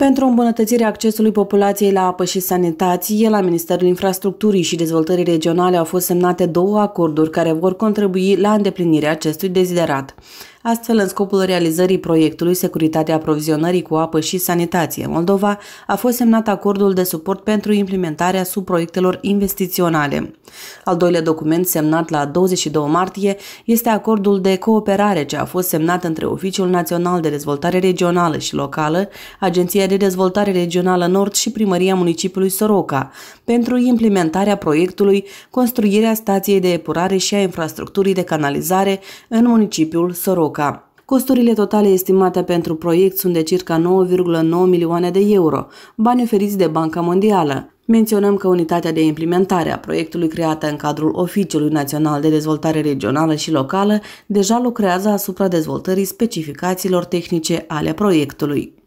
Pentru îmbunătățirea accesului populației la apă și sanitație, la Ministerul Infrastructurii și Dezvoltării Regionale au fost semnate două acorduri care vor contribui la îndeplinirea acestui deziderat. Astfel, în scopul realizării proiectului Securitatea aprovizionării cu apă și sanitație Moldova, a fost semnat acordul de suport pentru implementarea subproiectelor investiționale. Al doilea document semnat la 22 martie este acordul de cooperare ce a fost semnat între Oficiul Național de Dezvoltare Regională și Locală, Agenția de Dezvoltare Regională Nord și Primăria Municipiului Soroca pentru implementarea proiectului construirea stației de epurare și a infrastructurii de canalizare în municipiul Soroca. Boca. Costurile totale estimate pentru proiect sunt de circa 9,9 milioane de euro, bani oferiți de Banca Mondială. Menționăm că unitatea de implementare a proiectului creată în cadrul Oficiului Național de Dezvoltare Regională și Locală deja lucrează asupra dezvoltării specificațiilor tehnice ale proiectului.